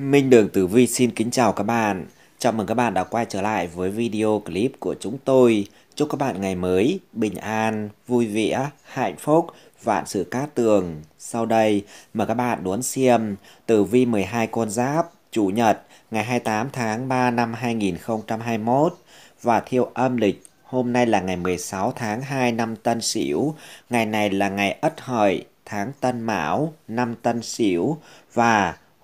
Minh Đường Tử Vi xin kính chào các bạn. Chào mừng các bạn đã quay trở lại với video clip của chúng tôi. Chúc các bạn ngày mới, bình an, vui vẻ, hạnh phúc, vạn sự cát tường. Sau đây, mời các bạn đón xem Tử Vi 12 con giáp, Chủ nhật, ngày 28 tháng 3 năm 2021 và theo âm lịch Hôm nay là ngày 16 tháng 2 năm Tân Sửu, ngày này là ngày Ất Hợi, tháng Tân Mão, năm Tân Sửu và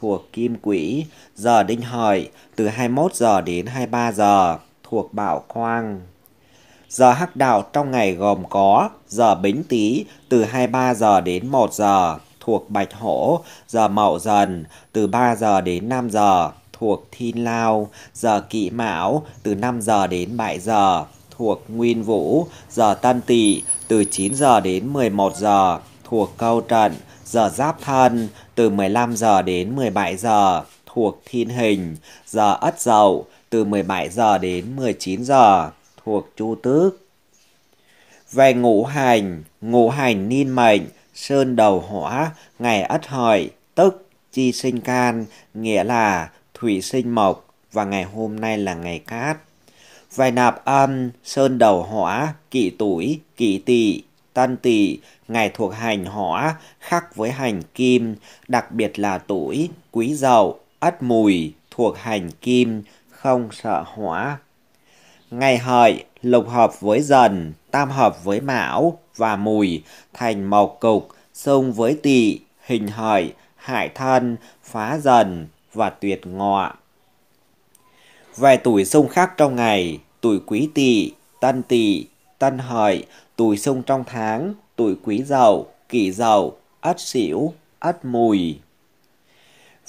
thuộc Kim Quỹ, giờ Đinh Hợi, từ 21 giờ đến 23 giờ, thuộc Bảo Quang. Giờ Hắc Đạo trong ngày gồm có giờ Bính Tý, từ 23 giờ đến 1 giờ, thuộc Bạch Hổ, giờ Mậu Dần, từ 3 giờ đến 5 giờ, thuộc Thiên Lao, giờ Kỵ Mão, từ 5 giờ đến 7 giờ, thuộc Nguyên Vũ, giờ Tân Tỵ, từ 9 giờ đến 11 giờ, thuộc Câu Trận, giờ giáp thân từ 15 giờ đến 17 giờ thuộc thiên hình, giờ ất dậu từ 17 giờ đến 19 giờ thuộc chu tước. Về ngũ hành, ngũ hành niên mệnh, sơn đầu hỏa, ngày ất hợi, tức chi sinh can, nghĩa là thủy sinh mộc và ngày hôm nay là ngày cát. Vài nạp âm, sơn đầu hỏa, kỷ tuổi, kỷ tỵ Tân Tỵ, ngày thuộc hành hỏa khác với hành kim, đặc biệt là tuổi Quý Dậu, Ất Mùi thuộc hành kim, không sợ hỏa. Ngày hợi lục hợp với dần, tam hợp với mão và mùi thành màu cục, xung với tỵ, hình hợi, hại thân, phá dần và tuyệt ngọ. Về tuổi xung khắc trong ngày, tuổi quý tỵ, tân tỵ, tân hợi tuổi sông trong tháng, tuổi quý dậu, kỷ dậu, ất sửu, ất mùi.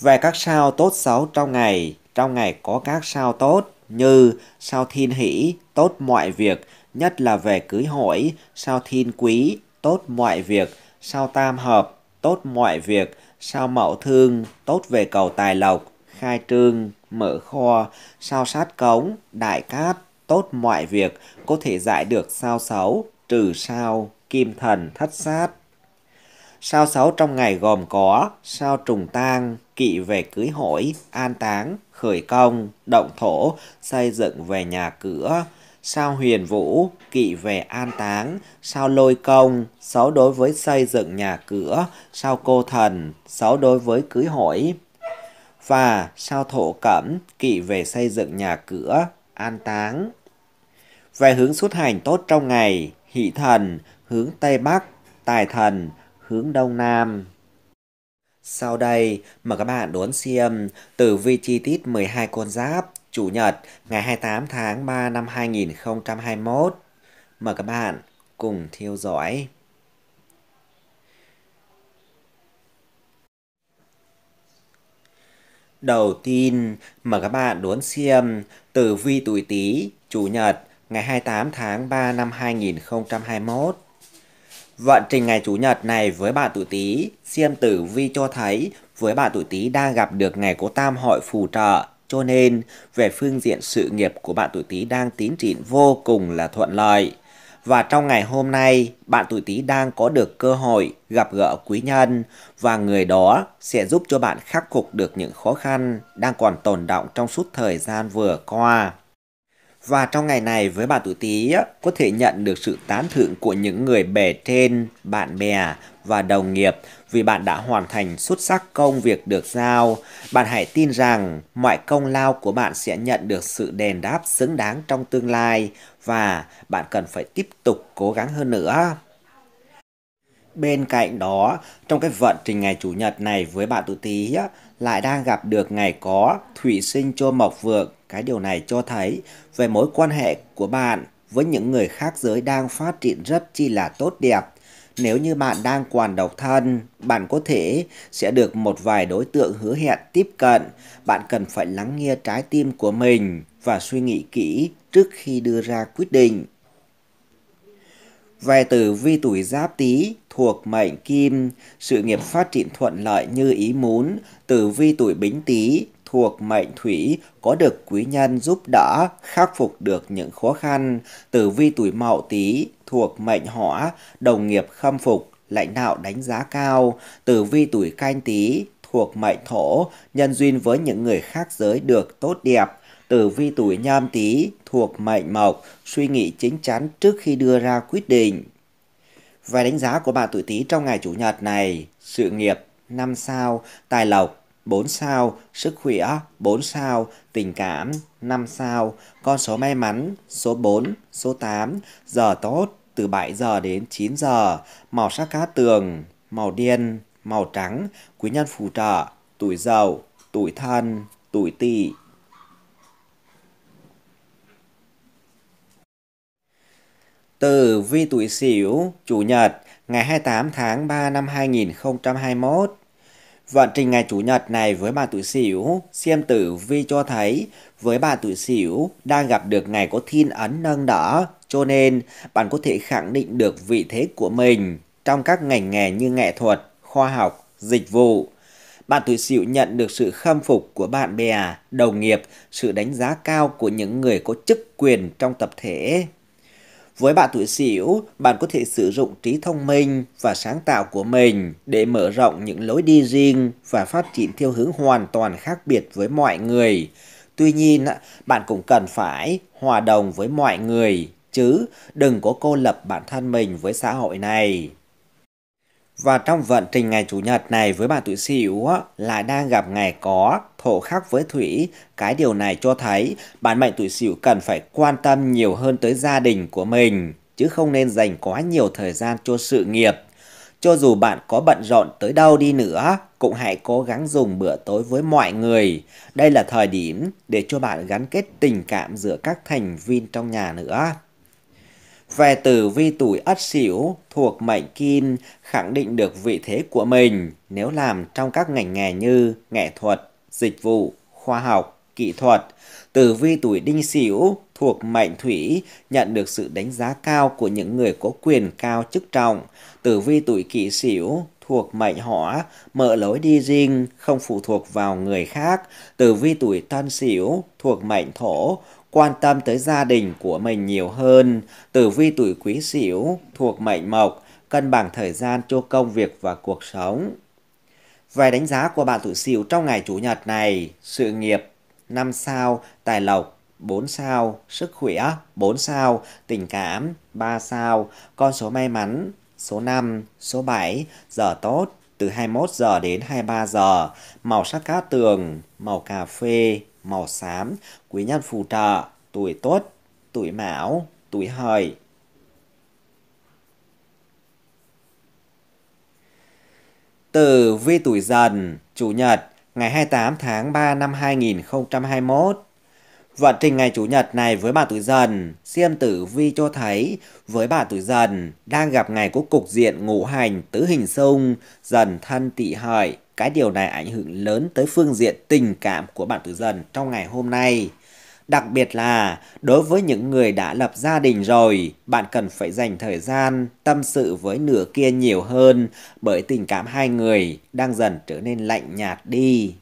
Về các sao tốt xấu trong ngày, trong ngày có các sao tốt như sao thiên hỷ, tốt mọi việc, nhất là về cưới hỏi, sao thiên quý, tốt mọi việc, sao tam hợp, tốt mọi việc, sao mậu thương, tốt về cầu tài lộc, khai trương, mở kho, sao sát cống, đại cát, tốt mọi việc, có thể giải được sao xấu, trừ sao kim thần thất sát. Sao sáu trong ngày gồm có sao trùng tang, kỵ về cưới hỏi, an táng, khởi công, động thổ, xây dựng về nhà cửa, sao huyền vũ, kỵ về an táng, sao lôi công, sáu đối với xây dựng nhà cửa, sao cô thần, sáu đối với cưới hỏi. Và sao thổ cẩm, kỵ về xây dựng nhà cửa, an táng. Về hướng xuất hành tốt trong ngày, hỷ thần hướng Tây Bắc, tài thần hướng Đông Nam. Sau đây, mời các bạn đón xem tử vi chi tiết 12 con giáp, Chủ nhật, ngày 28 tháng 3 năm 2021. Mời các bạn cùng theo dõi. Đầu tiên, mời các bạn đón xem tử vi tuổi Tý, Chủ nhật, ngày 28 tháng 3 năm 2021. Vận trình ngày Chủ nhật này với bạn tuổi Tý, Siêm Tử Vi cho thấy với bạn tuổi Tý đang gặp được ngày có tam hội phù trợ, cho nên về phương diện sự nghiệp của bạn tuổi Tý đang tiến triển vô cùng là thuận lợi. Và trong ngày hôm nay, bạn tuổi Tý đang có được cơ hội gặp gỡ quý nhân và người đó sẽ giúp cho bạn khắc phục được những khó khăn đang còn tồn động trong suốt thời gian vừa qua. Và trong ngày này với bà tuổi Tý có thể nhận được sự tán thưởng của những người bề trên, bạn bè và đồng nghiệp vì bạn đã hoàn thành xuất sắc công việc được giao. Bạn hãy tin rằng mọi công lao của bạn sẽ nhận được sự đền đáp xứng đáng trong tương lai và bạn cần phải tiếp tục cố gắng hơn nữa. Bên cạnh đó, trong cái vận trình ngày Chủ nhật này với bạn tuổi Tý lại đang gặp được ngày có thủy sinh cho mộc vượng. Cái điều này cho thấy về mối quan hệ của bạn với những người khác giới đang phát triển rất chi là tốt đẹp. Nếu như bạn đang còn độc thân, bạn có thể sẽ được một vài đối tượng hứa hẹn tiếp cận. Bạn cần phải lắng nghe trái tim của mình và suy nghĩ kỹ trước khi đưa ra quyết định. Về tử vi tuổi giáp tý thuộc mệnh kim, sự nghiệp phát triển thuận lợi như ý muốn, tử vi tuổi bính tý thuộc mệnh thủy có được quý nhân giúp đỡ khắc phục được những khó khăn, tử vi tuổi mậu tý thuộc mệnh hỏa, đồng nghiệp khâm phục, lãnh đạo đánh giá cao, tử vi tuổi canh tý thuộc mệnh thổ, nhân duyên với những người khác giới được tốt đẹp, tử vi tuổi nhâm tý thuộc mệnh mộc, suy nghĩ chính chắn trước khi đưa ra quyết định. Vài đánh giá của bạn tuổi Tý trong ngày Chủ nhật này, sự nghiệp 5 sao, tài lộc 4 sao, sức khỏe 4 sao, tình cảm 5 sao, con số may mắn số 4, số 8, giờ tốt từ 7 giờ đến 9 giờ, màu sắc cá tường, màu đen, màu trắng, quý nhân phù trợ, tuổi giàu, tuổi thân, tuổi tỵ. Từ Vi Tuổi Sửu, Chủ nhật, ngày 28 tháng 3 năm 2021. Vận trình ngày Chủ nhật này với bạn tuổi Sửu, xem tử vi cho thấy với bạn tuổi Sửu đang gặp được ngày có thiên ấn nâng đỡ, cho nên bạn có thể khẳng định được vị thế của mình trong các ngành nghề như nghệ thuật, khoa học, dịch vụ. Bạn tuổi Sửu nhận được sự khâm phục của bạn bè, đồng nghiệp, sự đánh giá cao của những người có chức quyền trong tập thể. Với bạn tuổi Sửu, bạn có thể sử dụng trí thông minh và sáng tạo của mình để mở rộng những lối đi riêng và phát triển theo hướng hoàn toàn khác biệt với mọi người. Tuy nhiên, bạn cũng cần phải hòa đồng với mọi người chứ đừng có cô lập bản thân mình với xã hội này. Và trong vận trình ngày Chủ nhật này với bà tuổi sửu lại đang gặp ngày có thổ khắc với Thủy. Cái điều này cho thấy bản mệnh tuổi sửu cần phải quan tâm nhiều hơn tới gia đình của mình, chứ không nên dành quá nhiều thời gian cho sự nghiệp. Cho dù bạn có bận rộn tới đâu đi nữa, cũng hãy cố gắng dùng bữa tối với mọi người. Đây là thời điểm để cho bạn gắn kết tình cảm giữa các thành viên trong nhà nữa. Về tử vi tuổi Ất Sửu thuộc mệnh Kim khẳng định được vị thế của mình nếu làm trong các ngành nghề như nghệ thuật, dịch vụ, khoa học, kỹ thuật. Tử vi tuổi Đinh Sửu thuộc mệnh Thủy nhận được sự đánh giá cao của những người có quyền cao chức trọng. Tử vi tuổi Kỷ Sửu thuộc mệnh hỏa, mở lối đi riêng, không phụ thuộc vào người khác. Tử vi tuổi Tân Sửu thuộc mệnh thổ, quan tâm tới gia đình của mình nhiều hơn. Tử vi tuổi quý sửu thuộc mệnh mộc, cân bằng thời gian cho công việc và cuộc sống. Về đánh giá của bạn tuổi sửu trong ngày Chủ nhật này, sự nghiệp 5 sao, tài lộc 4 sao, sức khỏe 4 sao, tình cảm 3 sao, con số may mắn số 5, số 7, giờ tốt từ 21 giờ đến 23 giờ, màu sắc cát tường, màu cà phê, màu xám, quý nhân phù trợ, tuổi tốt, tuổi mão, tuổi hợi. từ vi tuổi dần, Chủ nhật, ngày 28 tháng 3 năm 2021. Vận trình ngày Chủ nhật này với bạn tuổi dần, xem tử vi cho thấy với bạn tuổi dần đang gặp ngày có cục diện ngũ hành tứ hình xung, dần thân tỵ hợi. Cái điều này ảnh hưởng lớn tới phương diện tình cảm của bạn tử dần trong ngày hôm nay. Đặc biệt là đối với những người đã lập gia đình rồi, bạn cần phải dành thời gian tâm sự với nửa kia nhiều hơn bởi tình cảm hai người đang dần trở nên lạnh nhạt đi.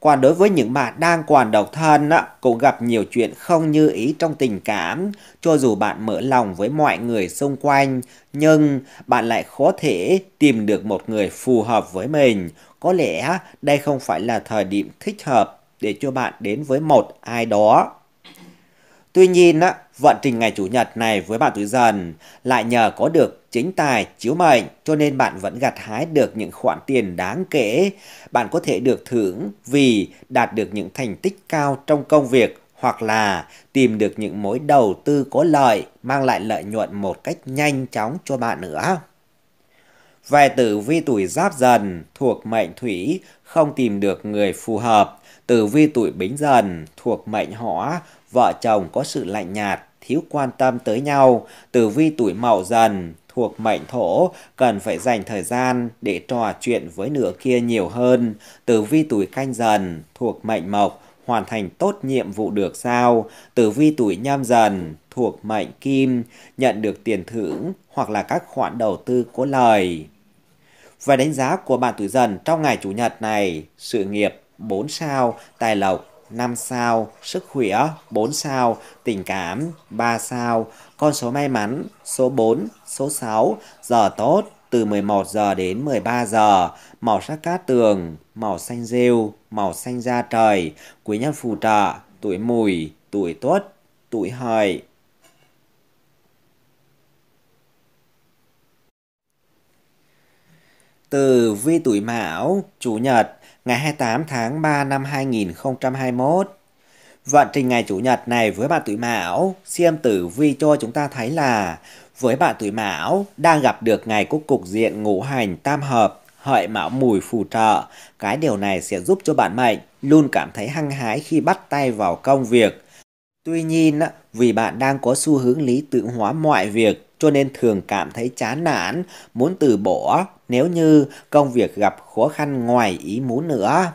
Còn đối với những bạn đang còn độc thân cũng gặp nhiều chuyện không như ý trong tình cảm, cho dù bạn mở lòng với mọi người xung quanh, nhưng bạn lại khó thể tìm được một người phù hợp với mình. Có lẽ đây không phải là thời điểm thích hợp để cho bạn đến với một ai đó. Tuy nhiên, vận trình ngày Chủ nhật này với bạn tuổi dần lại nhờ có được chính tài chiếu mệnh cho nên bạn vẫn gặt hái được những khoản tiền đáng kể. Bạn có thể được thưởng vì đạt được những thành tích cao trong công việc hoặc là tìm được những mối đầu tư có lợi mang lại lợi nhuận một cách nhanh chóng cho bạn nữa. Về tử vi tuổi giáp dần thuộc mệnh thủy không tìm được người phù hợp, tử vi tuổi bính dần thuộc mệnh hỏa vợ chồng có sự lạnh nhạt, thiếu quan tâm tới nhau, tử vi tuổi mậu dần, thuộc mệnh thổ cần phải dành thời gian để trò chuyện với nửa kia nhiều hơn. Tử vi tuổi canh dần thuộc mệnh mộc hoàn thành tốt nhiệm vụ được sao. Tử vi tuổi nhâm dần thuộc mệnh kim nhận được tiền thưởng hoặc là các khoản đầu tư có lời. về đánh giá của bạn tuổi dần trong ngày chủ nhật này, sự nghiệp 4 sao, tài lộc 5 sao, sức khỏe 4 sao, tình cảm 3 sao, con số may mắn số 4, số 6, giờ tốt từ 11 giờ đến 13 giờ, màu sắc cát tường, màu xanh rêu, màu xanh da trời, quý nhân phù trợ, tuổi mùi, tuổi tuất, tuổi hợi. Từ vi tuổi mão, chủ nhật, ngày 28 tháng 3 năm 2021. Vận trình ngày Chủ nhật này với bạn tuổi Mão, xem tử vi cho chúng ta thấy là với bạn tuổi Mão đang gặp được ngày cúc cục diện ngũ hành tam hợp, hợi mão mùi phù trợ. Cái điều này sẽ giúp cho bạn mệnh luôn cảm thấy hăng hái khi bắt tay vào công việc. Tuy nhiên, vì bạn đang có xu hướng lý tưởng hóa mọi việc cho nên thường cảm thấy chán nản, muốn từ bỏ nếu như công việc gặp khó khăn ngoài ý muốn nữa.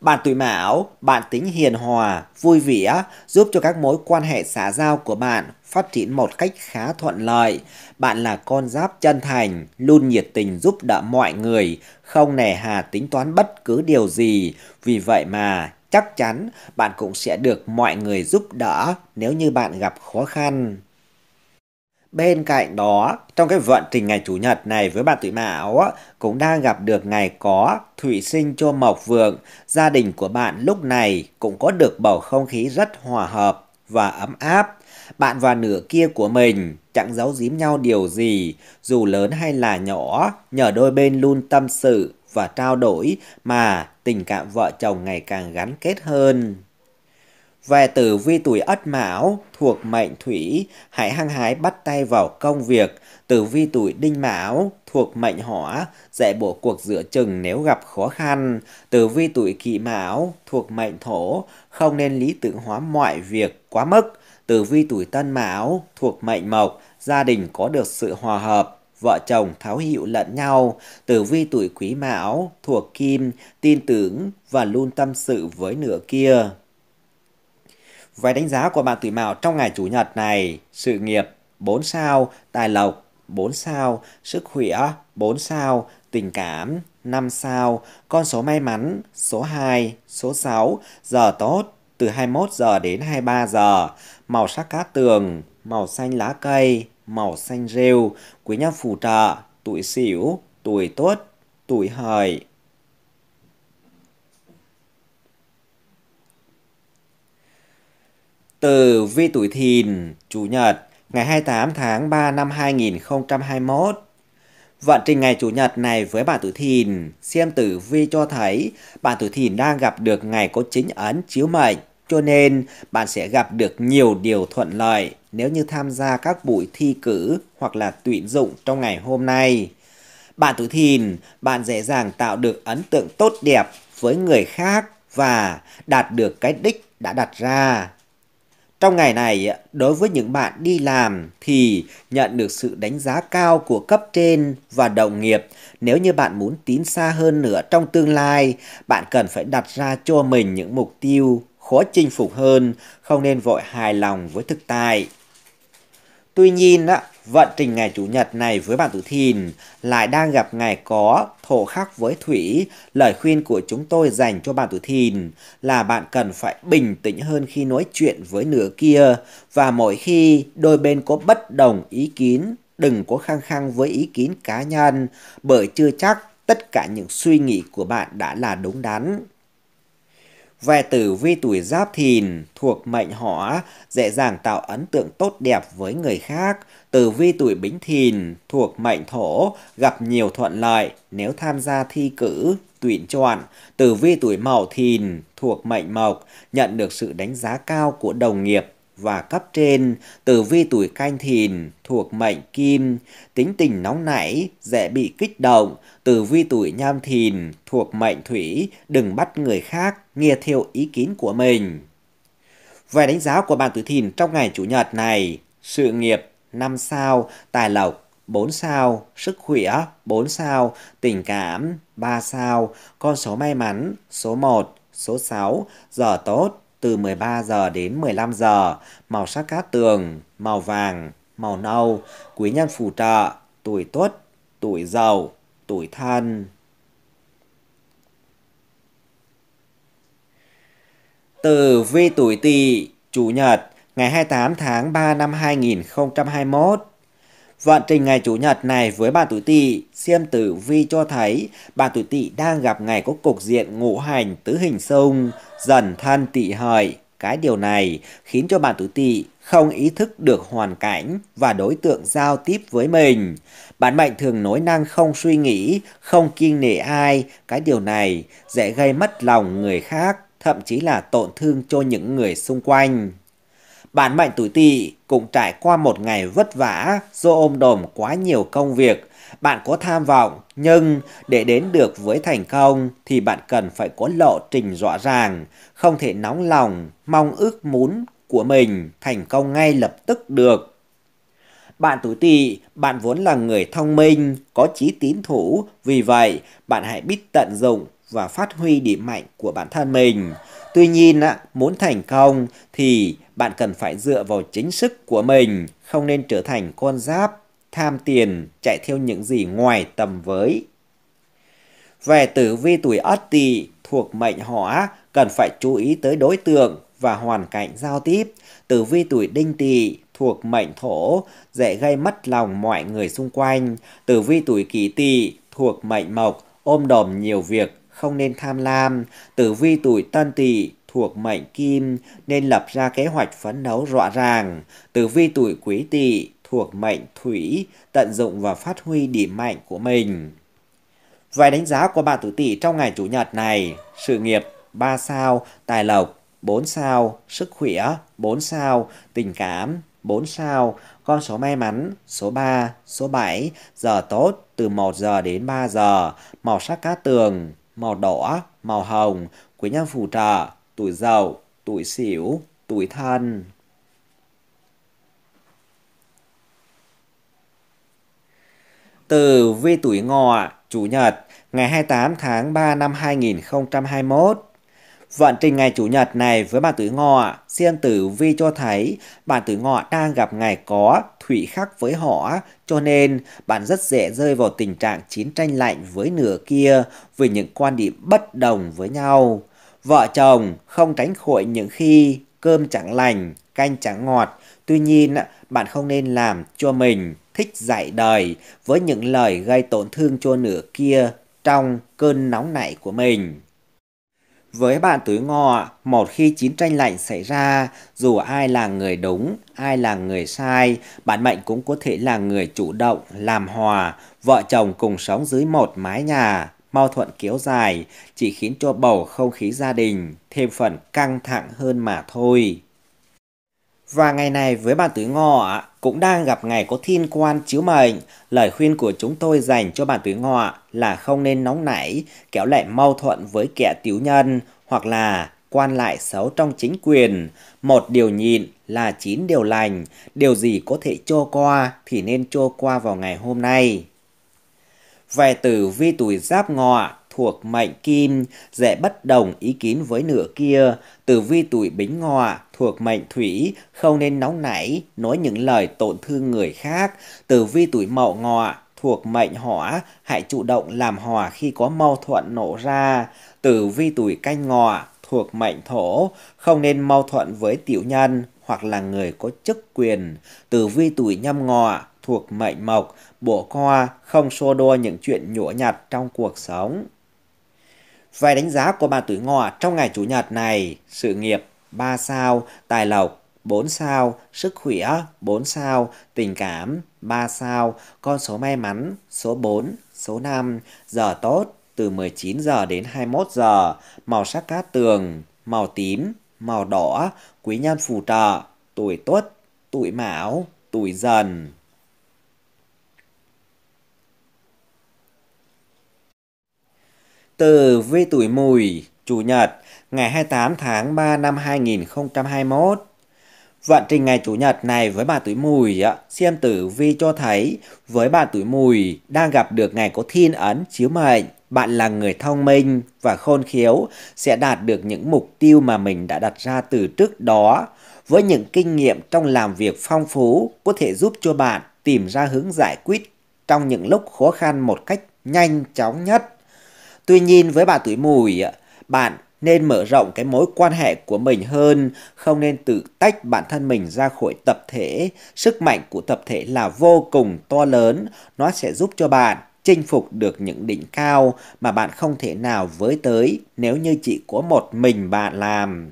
Bạn tuổi mão, bạn tính hiền hòa, vui vẻ, giúp cho các mối quan hệ xã giao của bạn phát triển một cách khá thuận lợi. Bạn là con giáp chân thành, luôn nhiệt tình giúp đỡ mọi người, không nề hà tính toán bất cứ điều gì. Vì vậy mà chắc chắn bạn cũng sẽ được mọi người giúp đỡ nếu như bạn gặp khó khăn. Bên cạnh đó, trong cái vận trình ngày Chủ nhật này với bạn tuổi Mão cũng đang gặp được ngày có thủy sinh cho mộc vượng. Gia đình của bạn lúc này cũng có được bầu không khí rất hòa hợp và ấm áp. Bạn và nửa kia của mình chẳng giấu giếm nhau điều gì, dù lớn hay là nhỏ, nhờ đôi bên luôn tâm sự và trao đổi mà tình cảm vợ chồng ngày càng gắn kết hơn. Về tử vi tuổi Ất Mão thuộc mệnh Thủy, hãy hăng hái bắt tay vào công việc. Tử vi tuổi Đinh Mão thuộc mệnh Hỏa, dạy bộ cuộc giữa chừng nếu gặp khó khăn. Tử vi tuổi Kỷ Mão thuộc mệnh Thổ, không nên lý tưởng hóa mọi việc quá mức. Tử vi tuổi Tân Mão thuộc mệnh Mộc, gia đình có được sự hòa hợp, vợ chồng tháo hiệu lẫn nhau, tử vi tuổi quý mão, thuộc kim, tin tưởng và luôn tâm sự với nửa kia. Vài đánh giá của bạn tuổi mão trong ngày Chủ nhật này, sự nghiệp 4 sao, tài lộc 4 sao, sức khỏe 4 sao, tình cảm 5 sao, con số may mắn số 2, số 6, giờ tốt từ 21 giờ đến 23 giờ, màu sắc cát tường, màu xanh lá cây, màu xanh rêu, quý nhân phù trợ, tuổi sửu, tuổi tuất, tuổi hợi. từ vi tuổi thìn, Chủ nhật, ngày 28 tháng 3 năm 2021. Vận trình ngày Chủ nhật này với bạn tuổi thìn, xem tử vi cho thấy bạn tuổi thìn đang gặp được ngày có chính ấn chiếu mệnh, cho nên bạn sẽ gặp được nhiều điều thuận lợi nếu như tham gia các buổi thi cử hoặc là tuyển dụng trong ngày hôm nay. Bạn tuổi thìn, bạn dễ dàng tạo được ấn tượng tốt đẹp với người khác và đạt được cái đích đã đặt ra trong ngày này, đối với những bạn đi làm thì nhận được sự đánh giá cao của cấp trên và đồng nghiệp. Nếu như bạn muốn tiến xa hơn nữa trong tương lai, bạn cần phải đặt ra cho mình những mục tiêu khó chinh phục hơn, không nên vội hài lòng với thực tại. Tuy nhiên, vận trình ngày Chủ nhật này với bạn tuổi thìn lại đang gặp ngày có thổ khắc với thủy. Lời khuyên của chúng tôi dành cho bạn tuổi thìn là bạn cần phải bình tĩnh hơn khi nói chuyện với nửa kia và mỗi khi đôi bên có bất đồng ý kiến đừng có khăng khăng với ý kiến cá nhân bởi chưa chắc tất cả những suy nghĩ của bạn đã là đúng đắn. Về tử vi tuổi giáp thìn thuộc mệnh hỏa, dễ dàng tạo ấn tượng tốt đẹp với người khác. Tử vi tuổi bính thìn thuộc mệnh thổ, gặp nhiều thuận lợi nếu tham gia thi cử, tuyển chọn. Tử vi tuổi mậu thìn thuộc mệnh mộc, nhận được sự đánh giá cao của đồng nghiệp và cấp trên, tử vi tuổi canh thìn thuộc mệnh kim, tính tình nóng nảy, dễ bị kích động, tử vi tuổi nham thìn thuộc mệnh thủy, đừng bắt người khác nghe theo ý kiến của mình. Về đánh giá của bạn tuổi thìn trong ngày chủ nhật này, sự nghiệp 5 sao, tài lộc 4 sao, sức khỏe 4 sao, tình cảm 3 sao, con số may mắn số 1, số 6, giờ tốt từ 13 giờ đến 15 giờ, màu sắc cát tường, màu vàng, màu nâu, quý nhân phù trợ, tuổi tuất, tuổi giàu tuổi thân. từ vi tuổi tỵ, chủ nhật, ngày 28 tháng 3 năm 2021. Vận trình ngày Chủ nhật này với bạn tuổi Tỵ, xem Tử Vi cho thấy bạn tuổi Tỵ đang gặp ngày có cục diện ngũ hành tứ hình xung, dần thân Tỵ hợi. Cái điều này khiến cho bạn tuổi Tỵ không ý thức được hoàn cảnh và đối tượng giao tiếp với mình. Bản mệnh thường nói năng không suy nghĩ, không kiêng nể ai, cái điều này dễ gây mất lòng người khác, thậm chí là tổn thương cho những người xung quanh. Bản mệnh tuổi tỵ cũng trải qua một ngày vất vả do ôm đồm quá nhiều công việc. Bạn có tham vọng, nhưng để đến được với thành công thì bạn cần phải có lộ trình rõ ràng, không thể nóng lòng, mong ước muốn của mình thành công ngay lập tức được. Bạn tuổi tỵ, bạn vốn là người thông minh, có trí tín thủ, vì vậy bạn hãy biết tận dụng và phát huy điểm mạnh của bản thân mình. Tuy nhiên, muốn thành công thì bạn cần phải dựa vào chính sức của mình, không nên trở thành con giáp, tham tiền, chạy theo những gì ngoài tầm với. Về tử vi tuổi Ất Tỵ thuộc mệnh Hỏa, cần phải chú ý tới đối tượng và hoàn cảnh giao tiếp. Tử vi tuổi Đinh Tỵ thuộc mệnh Thổ, dễ gây mất lòng mọi người xung quanh. Tử vi tuổi Kỷ Tỵ thuộc mệnh Mộc, ôm đồm nhiều việc không nên tham lam, tử vi tuổi tân tỵ thuộc mệnh kim nên lập ra kế hoạch phấn đấu rõ ràng, tử vi tuổi quý tỵ thuộc mệnh thủy tận dụng và phát huy điểm mạnh của mình. Vài đánh giá của bạn tử Tỵ trong ngày chủ nhật này, sự nghiệp 3 sao, tài lộc 4 sao, sức khỏe 4 sao, tình cảm 4 sao, con số may mắn số 3, số 7, giờ tốt từ 1 giờ đến 3 giờ, màu sắc cá tường màu đỏ, màu hồng quý nhân phù trợ, tuổi dậu, tuổi sửu, tuổi thân. Từ vi tuổi ngọ, chủ nhật, ngày 28 tháng 3 năm 2021 Vận trình ngày Chủ nhật này với bạn tuổi ngọ, riêng tử vi cho thấy bạn tuổi ngọ đang gặp ngày có, thủy khắc với họ, cho nên bạn rất dễ rơi vào tình trạng chiến tranh lạnh với nửa kia vì những quan điểm bất đồng với nhau. Vợ chồng không tránh khỏi những khi cơm chẳng lành, canh chẳng ngọt, tuy nhiên bạn không nên làm cho mình thích dạy đời với những lời gây tổn thương cho nửa kia trong cơn nóng nảy của mình. Với bạn tuổi ngọ, một khi chiến tranh lạnh xảy ra, dù ai là người đúng, ai là người sai, bạn mệnh cũng có thể là người chủ động, làm hòa, vợ chồng cùng sống dưới một mái nhà. Mâu thuẫn kéo dài chỉ khiến cho bầu không khí gia đình thêm phần căng thẳng hơn mà thôi. Và ngày này với bạn tuổi ngọ cũng đang gặp ngày có thiên quan chiếu mệnh. Lời khuyên của chúng tôi dành cho bạn tuổi ngọ là không nên nóng nảy, kéo lại mâu thuẫn với kẻ tiểu nhân hoặc là quan lại xấu trong chính quyền. Một điều nhịn là chín điều lành, điều gì có thể cho qua thì nên cho qua vào ngày hôm nay. Về tử vi tuổi giáp ngọ thuộc mệnh kim, dễ bất đồng ý kiến với nửa kia, tử vi tuổi bính ngọ thuộc mệnh thủy, không nên nóng nảy, nói những lời tổn thương người khác, tử vi tuổi mậu ngọ thuộc mệnh hỏa, hãy chủ động làm hòa khi có mâu thuẫn nổ ra, tử vi tuổi canh ngọ thuộc mệnh thổ, không nên mâu thuẫn với tiểu nhân hoặc là người có chức quyền, tử vi tuổi nhâm ngọ thuộc mệnh mộc, bộ co không xô đua những chuyện nhũa nhặt trong cuộc sống. Vài đánh giá của bạn tuổi ngọ trong ngày Chủ nhật này, sự nghiệp 3 sao, tài lộc 4 sao, sức khỏe 4 sao, tình cảm 3 sao, con số may mắn số 4, số 5, giờ tốt từ 19 giờ đến 21 giờ, màu sắc cát tường, màu tím, màu đỏ, quý nhân phù trợ, tuổi tuất, tuổi mão, tuổi dần. Từ vi tuổi mùi, Chủ nhật, ngày 28 tháng 3 năm 2021. Vận trình ngày Chủ nhật này với bà tuổi mùi, xem tử vi cho thấy với bà tuổi mùi đang gặp được ngày có thiên ấn chiếu mệnh. Bạn là người thông minh và khôn khiếu sẽ đạt được những mục tiêu mà mình đã đặt ra từ trước đó. Với những kinh nghiệm trong làm việc phong phú có thể giúp cho bạn tìm ra hướng giải quyết trong những lúc khó khăn một cách nhanh chóng nhất. Tuy nhiên với bạn tuổi mùi, bạn nên mở rộng cái mối quan hệ của mình hơn, không nên tự tách bản thân mình ra khỏi tập thể. Sức mạnh của tập thể là vô cùng to lớn, nó sẽ giúp cho bạn chinh phục được những đỉnh cao mà bạn không thể nào với tới nếu như chỉ có một mình bạn làm.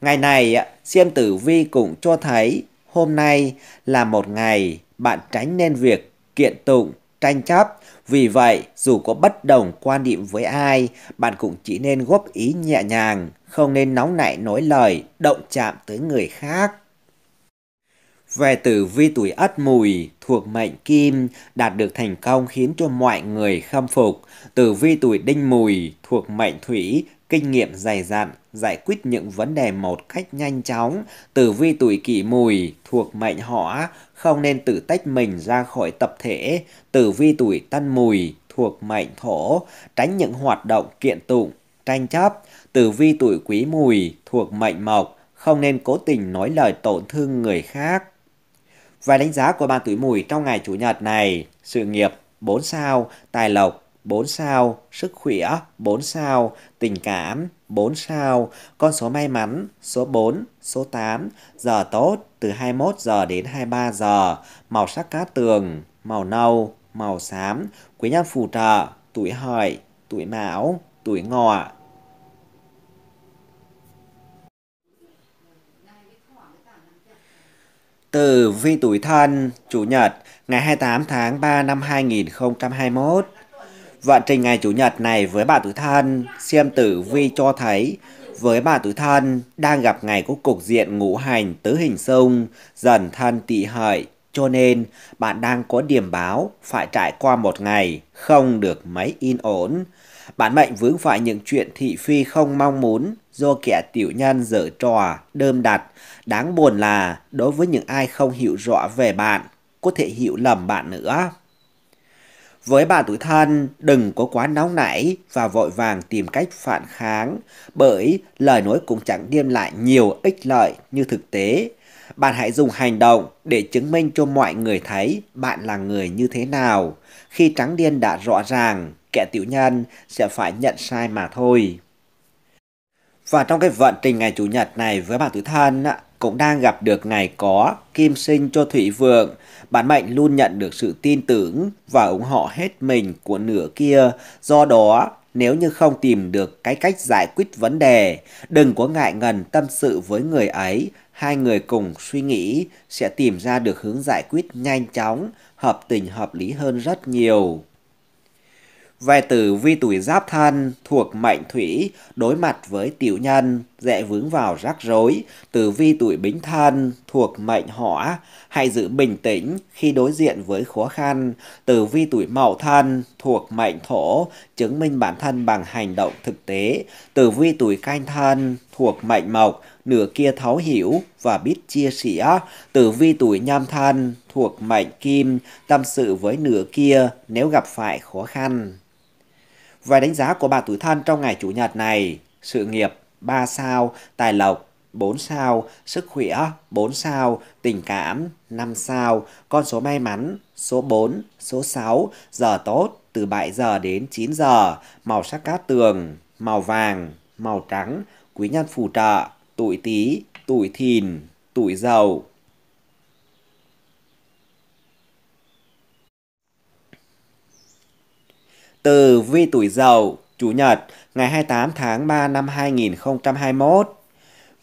Ngày này, xem tử vi cũng cho thấy hôm nay là một ngày bạn tránh nên việc kiện tụng tranh chấp. Vì vậy, dù có bất đồng quan điểm với ai, bạn cũng chỉ nên góp ý nhẹ nhàng, không nên nóng nảy nói lời, động chạm tới người khác. Về tử vi tuổi ất mùi thuộc mệnh kim đạt được thành công khiến cho mọi người khâm phục. Tử vi tuổi đinh mùi thuộc mệnh thủy kinh nghiệm dày dặn giải quyết những vấn đề một cách nhanh chóng. Tử vi tuổi kỷ mùi thuộc mệnh hỏa không nên tự tách mình ra khỏi tập thể, tử vi tuổi tân mùi thuộc mệnh thổ, tránh những hoạt động kiện tụng, tranh chấp, tử vi tuổi quý mùi thuộc mệnh mộc, không nên cố tình nói lời tổn thương người khác. Và đánh giá của bạn tuổi mùi trong ngày Chủ nhật này, sự nghiệp 4 sao, tài lộc 4 sao, sức khỏe 4 sao, tình cảm 4 sao, con số may mắn số 4, số 8, giờ tốt từ 21 giờ đến 23 giờ, màu sắc cá tường, màu nâu, màu xám, quý nhân phù trợ, tuổi hợi, tuổi mão, tuổi ngọ. Từ vi tuổi thân, chủ nhật, ngày 28 tháng 3 năm 2021. Vận trình ngày Chủ nhật này với bà Tử Thân, xem tử vi cho thấy với bà Tử Thân đang gặp ngày có cục diện ngũ hành tứ hình xung, dần thân tị hợi, cho nên bạn đang có điểm báo phải trải qua một ngày không được mấy in ổn. Bạn mệnh vướng phải những chuyện thị phi không mong muốn do kẻ tiểu nhân dở trò, đơm đặt. Đáng buồn là đối với những ai không hiểu rõ về bạn, có thể hiểu lầm bạn nữa. Với bạn tuổi thân, đừng có quá nóng nảy và vội vàng tìm cách phản kháng, bởi lời nói cũng chẳng đem lại nhiều ích lợi như thực tế. Bạn hãy dùng hành động để chứng minh cho mọi người thấy bạn là người như thế nào. Khi trắng đen đã rõ ràng, kẻ tiểu nhân sẽ phải nhận sai mà thôi. Và trong cái vận trình ngày Chủ nhật này với bạn tuổi thân cũng đang gặp được ngày có, kim sinh cho thủy Vượng. Bản mệnh luôn nhận được sự tin tưởng và ủng hộ hết mình của nửa kia. Do đó, nếu như không tìm được cái cách giải quyết vấn đề, đừng có ngại ngần tâm sự với người ấy. Hai người cùng suy nghĩ sẽ tìm ra được hướng giải quyết nhanh chóng, hợp tình hợp lý hơn rất nhiều. Về tử vi tuổi giáp thân thuộc mệnh thủy đối mặt với tiểu nhân dễ vướng vào rắc rối Tử vi tuổi bính thân thuộc mệnh hỏa hãy giữ bình tĩnh khi đối diện với khó khăn Tử vi tuổi mậu thân thuộc mệnh thổ chứng minh bản thân bằng hành động thực tế Tử vi tuổi canh thân thuộc mệnh mộc nửa kia thấu hiểu và biết chia sẻ Tử vi tuổi nhâm thân thuộc mệnh kim tâm sự với nửa kia nếu gặp phải khó khăn vài đánh giá của bà tuổi thân trong ngày chủ nhật này sự nghiệp 3 sao, tài lộc 4 sao, sức khỏe 4 sao, tình cảm 5 sao, con số may mắn số 4, số 6, giờ tốt từ 7 giờ đến 9 giờ, màu sắc cát tường, màu vàng, màu trắng, quý nhân phù trợ, tuổi tí, tuổi thìn, tuổi dầu. Từ vi tuổi dậu Chủ nhật ngày 28 tháng 3 năm 2021.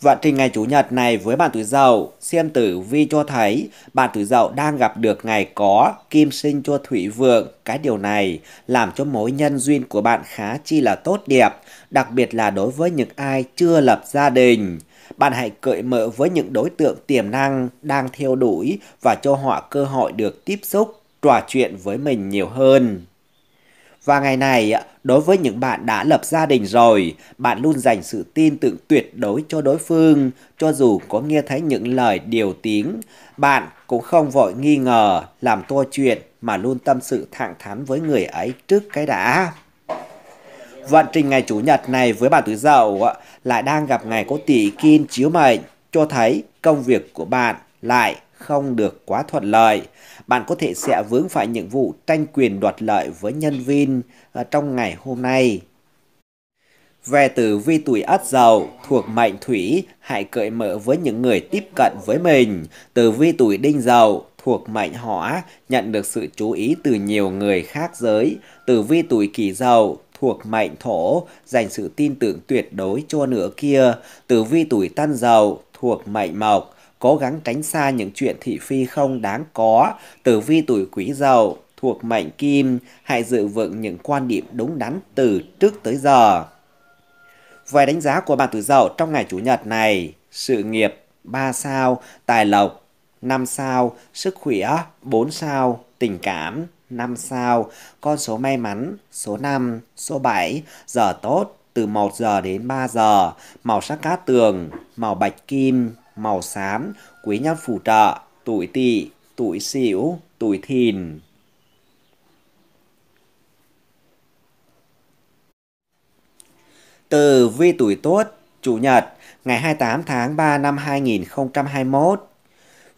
Vận trình ngày Chủ nhật này với bạn tuổi Dậu, xem tử vi cho thấy bạn tuổi Dậu đang gặp được ngày có kim sinh cho thủy vượng. Cái điều này làm cho mối nhân duyên của bạn khá chi là tốt đẹp, đặc biệt là đối với những ai chưa lập gia đình. Bạn hãy cởi mở với những đối tượng tiềm năng đang theo đuổi và cho họ cơ hội được tiếp xúc, trò chuyện với mình nhiều hơn. Và ngày này, đối với những bạn đã lập gia đình rồi, bạn luôn dành sự tin tưởng tuyệt đối cho đối phương, cho dù có nghe thấy những lời điều tiếng, bạn cũng không vội nghi ngờ, làm to chuyện mà luôn tâm sự thẳng thắn với người ấy trước cái đã. Vận trình ngày Chủ nhật này với bạn tuổi dậu lại đang gặp ngày có tỷ kim chiếu mệnh, cho thấy công việc của bạn lại không được quá thuận lợi. Bạn có thể sẽ vướng phải những vụ tranh quyền đoạt lợi với nhân viên à, trong ngày hôm nay. Về tử vi tuổi ất dậu thuộc mệnh thủy, hãy cởi mở với những người tiếp cận với mình. Tử vi tuổi đinh dậu thuộc mệnh hỏa, nhận được sự chú ý từ nhiều người khác giới. Tử vi tuổi kỷ dậu thuộc mệnh thổ, dành sự tin tưởng tuyệt đối cho nửa kia. Tử vi tuổi tân dậu thuộc mệnh mộc, cố gắng tránh xa những chuyện thị phi không đáng có, tử vi tuổi quý dậu thuộc mệnh kim, hãy dự vựng những quan điểm đúng đắn từ trước tới giờ. Về đánh giá của bạn tuổi dậu trong ngày chủ nhật này, sự nghiệp 3 sao, tài lộc 5 sao, sức khỏe 4 sao, tình cảm 5 sao, con số may mắn số 5, số 7, giờ tốt từ 1 giờ đến 3 giờ, màu sắc cá tường, màu bạch kim, màu xám, quý nhân phù trợ, tuổi tỵ, tuổi sửu, tuổi thìn. Từ vi tuổi tốt, Chủ nhật, ngày 28 tháng 3 năm 2021.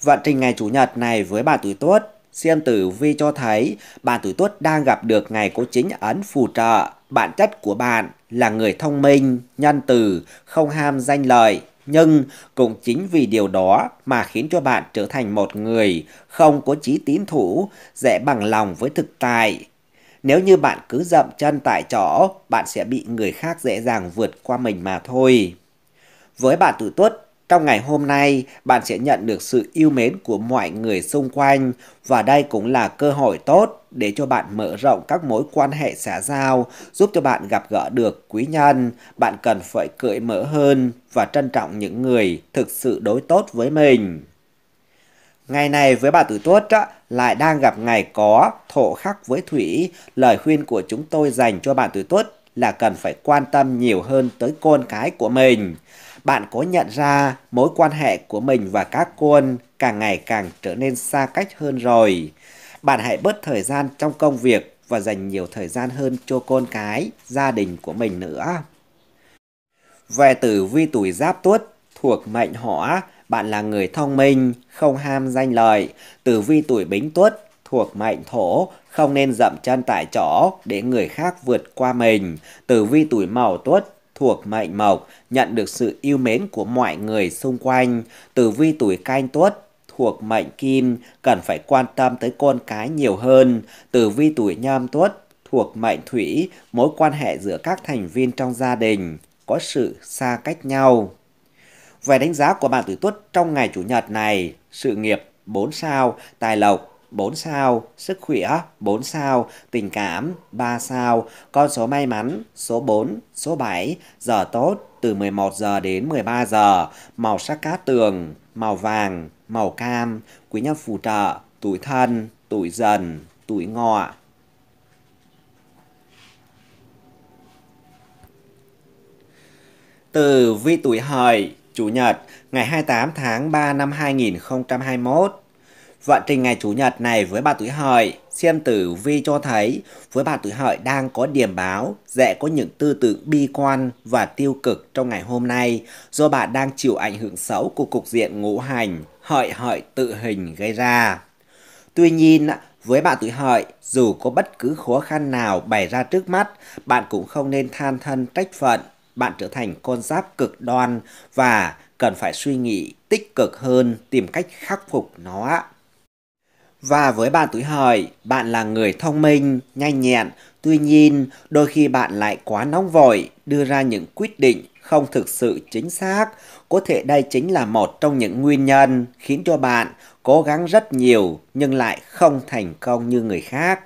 Vận trình ngày Chủ nhật này với bạn tuổi tốt Xem tử vi cho thấy bạn tuổi tuất đang gặp được ngày có chính ấn phù trợ. Bản chất của bạn là người thông minh, nhân từ, không ham danh lợi, nhưng cũng chính vì điều đó mà khiến cho bạn trở thành một người không có chí tín thủ, dễ bằng lòng với thực tại. Nếu như bạn cứ dậm chân tại chỗ, bạn sẽ bị người khác dễ dàng vượt qua mình mà thôi. Với bạn tuổi tuất, trong ngày hôm nay, bạn sẽ nhận được sự yêu mến của mọi người xung quanh và đây cũng là cơ hội tốt để cho bạn mở rộng các mối quan hệ xã giao, giúp cho bạn gặp gỡ được quý nhân. Bạn cần phải cởi mở hơn và trân trọng những người thực sự đối tốt với mình. Ngày này với bà tử tuất lại đang gặp ngày có thổ khắc với thủy. Lời khuyên của chúng tôi dành cho bạn tử tuất là cần phải quan tâm nhiều hơn tới con cái của mình bạn có nhận ra mối quan hệ của mình và các quân càng ngày càng trở nên xa cách hơn rồi. Bạn hãy bớt thời gian trong công việc và dành nhiều thời gian hơn cho con cái, gia đình của mình nữa. Về tử vi tuổi giáp tuất thuộc mệnh hỏa, bạn là người thông minh, không ham danh lợi. Tử vi tuổi bính tuất thuộc mệnh thổ, không nên dậm chân tại chỗ để người khác vượt qua mình. Tử vi tuổi mậu tuất thuộc mệnh mộc, nhận được sự yêu mến của mọi người xung quanh. Tử vi tuổi canh tuất thuộc mệnh kim, cần phải quan tâm tới con cái nhiều hơn. Tử vi tuổi nhâm tuất thuộc mệnh thủy, mối quan hệ giữa các thành viên trong gia đình có sự xa cách nhau. Về đánh giá của bạn tuổi tuất trong ngày chủ nhật này, sự nghiệp 4 sao, tài lộc 4 sao, sức khỏe 4 sao, tình cảm 3 sao, con số may mắn số 4, số 7, giờ tốt từ 11 giờ đến 13 giờ, màu sắc cát tường, màu vàng, màu cam, quý nhân phù trợ, tuổi thân, tuổi dần, tuổi ngọ. Từ vi tuổi hợi, Chủ nhật, ngày 28 tháng 3 năm 2021 Vận trình ngày Chủ nhật này với bạn tuổi hợi, xem tử vi cho thấy với bạn tuổi hợi đang có điểm báo dễ có những tư tưởng bi quan và tiêu cực trong ngày hôm nay do bạn đang chịu ảnh hưởng xấu của cục diện ngũ hành hợi hợi tự hình gây ra. Tuy nhiên, với bạn tuổi hợi, dù có bất cứ khó khăn nào bày ra trước mắt, bạn cũng không nên than thân trách phận. Bạn trở thành con giáp cực đoan và cần phải suy nghĩ tích cực hơn, tìm cách khắc phục nó. Và với bạn tuổi hợi, bạn là người thông minh, nhanh nhẹn, tuy nhiên đôi khi bạn lại quá nóng vội, đưa ra những quyết định không thực sự chính xác. Có thể đây chính là một trong những nguyên nhân khiến cho bạn cố gắng rất nhiều nhưng lại không thành công như người khác.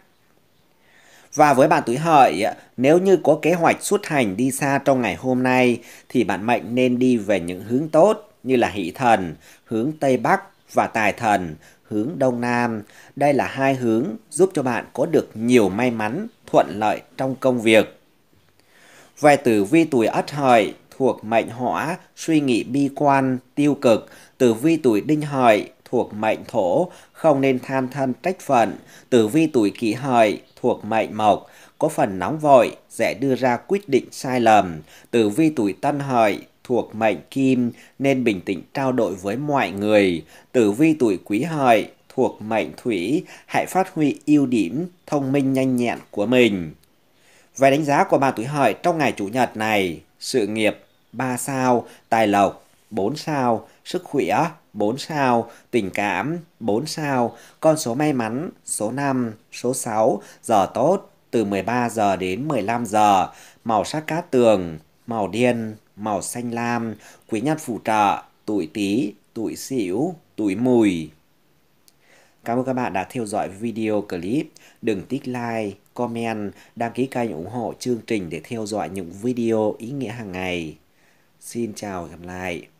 Và với bạn tuổi hợi, nếu như có kế hoạch xuất hành đi xa trong ngày hôm nay thì bạn mệnh nên đi về những hướng tốt như là hỷ thần, hướng Tây Bắc và tài thần, hướng Đông Nam. Đây là hai hướng giúp cho bạn có được nhiều may mắn, thuận lợi trong công việc. Về tử vi tuổi Ất Hợi thuộc mệnh Hỏa, suy nghĩ bi quan, tiêu cực. Tử vi tuổi Đinh Hợi thuộc mệnh Thổ, không nên tham thân trách phận. Tử vi tuổi Kỷ Hợi thuộc mệnh Mộc, có phần nóng vội, dễ đưa ra quyết định sai lầm. Tử vi tuổi Tân Hợi thuộc mệnh kim nên bình tĩnh trao đổi với mọi người. Tử vi tuổi quý hợi thuộc mệnh thủy, hãy phát huy ưu điểm, thông minh nhanh nhẹn của mình. Về đánh giá của bạn tuổi hợi trong ngày chủ nhật này, sự nghiệp 3 sao, tài lộc 4 sao, sức khỏe 4 sao, tình cảm 4 sao, con số may mắn số 5, số 6, giờ tốt từ 13 giờ đến 15 giờ, màu sắc cát tường, màu đen, màu xanh lam, quý nhân phù trợ, tuổi Tý, tuổi Sửu, tuổi Mùi. Cảm ơn các bạn đã theo dõi video clip. Đừng tích like, comment, đăng ký kênh ủng hộ chương trình để theo dõi những video ý nghĩa hàng ngày. Xin chào và gặp lại.